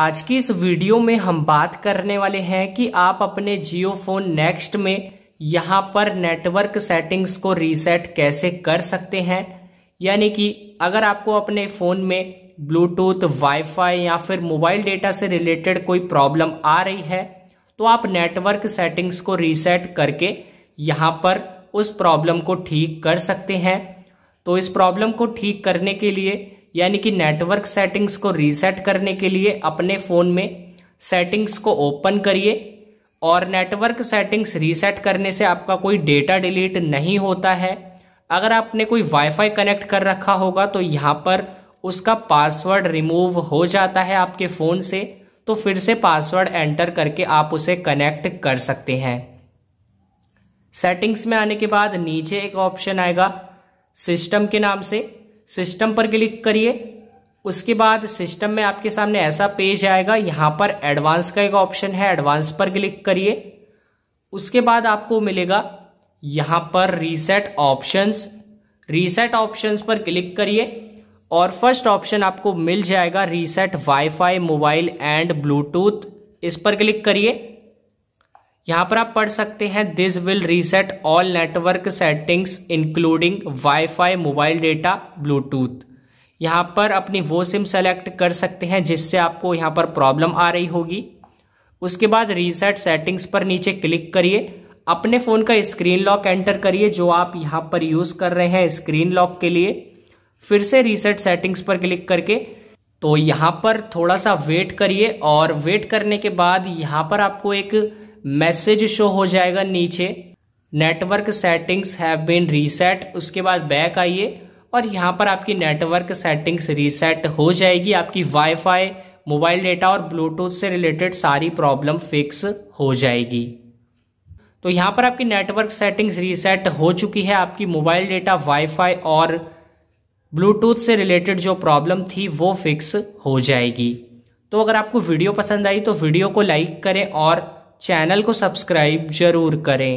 आज की इस वीडियो में हम बात करने वाले हैं कि आप अपने जियो फोन नेक्स्ट में यहाँ पर नेटवर्क सेटिंग्स को रीसेट कैसे कर सकते हैं यानी कि अगर आपको अपने फ़ोन में ब्लूटूथ वाईफाई या फिर मोबाइल डेटा से रिलेटेड कोई प्रॉब्लम आ रही है तो आप नेटवर्क सेटिंग्स को रीसेट करके यहाँ पर उस प्रॉब्लम को ठीक कर सकते हैं तो इस प्रॉब्लम को ठीक करने के लिए यानी कि नेटवर्क सेटिंग्स को रीसेट करने के लिए अपने फ़ोन में सेटिंग्स को ओपन करिए और नेटवर्क सेटिंग्स रीसेट करने से आपका कोई डेटा डिलीट नहीं होता है अगर आपने कोई वाईफाई कनेक्ट कर रखा होगा तो यहाँ पर उसका पासवर्ड रिमूव हो जाता है आपके फ़ोन से तो फिर से पासवर्ड एंटर करके आप उसे कनेक्ट कर सकते हैं सेटिंग्स में आने के बाद नीचे एक ऑप्शन आएगा सिस्टम के नाम से सिस्टम पर क्लिक करिए उसके बाद सिस्टम में आपके सामने ऐसा पेज आएगा यहाँ पर एडवांस का एक ऑप्शन है एडवांस पर क्लिक करिए उसके बाद आपको मिलेगा यहाँ पर रीसेट ऑप्शंस रीसेट ऑप्शंस पर क्लिक करिए और फर्स्ट ऑप्शन आपको मिल जाएगा reset wifi mobile and Bluetooth इस पर क्लिक करिए यहां पर आप पढ़ सकते हैं this will reset all network settings including wifi mobile data Bluetooth यहाँ पर अपनी वो सिम सेलेक्ट कर सकते हैं जिससे आपको यहाँ पर प्रॉब्लम आ रही होगी उसके बाद रीसेट सेटिंग्स पर नीचे क्लिक करिए अपने फ़ोन का स्क्रीन लॉक एंटर करिए जो आप यहाँ पर यूज़ कर रहे हैं स्क्रीन लॉक के लिए फिर से रीसेट सेटिंग्स पर क्लिक करके तो यहाँ पर थोड़ा सा वेट करिए और वेट करने के बाद यहाँ पर आपको एक मैसेज शो हो जाएगा नीचे network settings have been reset उसके बाद बैक आइए और यहाँ पर आपकी नेटवर्क सेटिंग्स रीसेट हो जाएगी आपकी वाईफाई मोबाइल डेटा और ब्लूटूथ से रिलेटेड सारी प्रॉब्लम फिक्स हो जाएगी तो यहाँ पर आपकी नेटवर्क सेटिंग्स रीसेट हो चुकी है आपकी मोबाइल डेटा वाईफाई और ब्लूटूथ से रिलेटेड जो प्रॉब्लम थी वो फिक्स हो जाएगी तो अगर आपको वीडियो पसंद आई तो वीडियो को लाइक करें और चैनल को सब्सक्राइब जरूर करें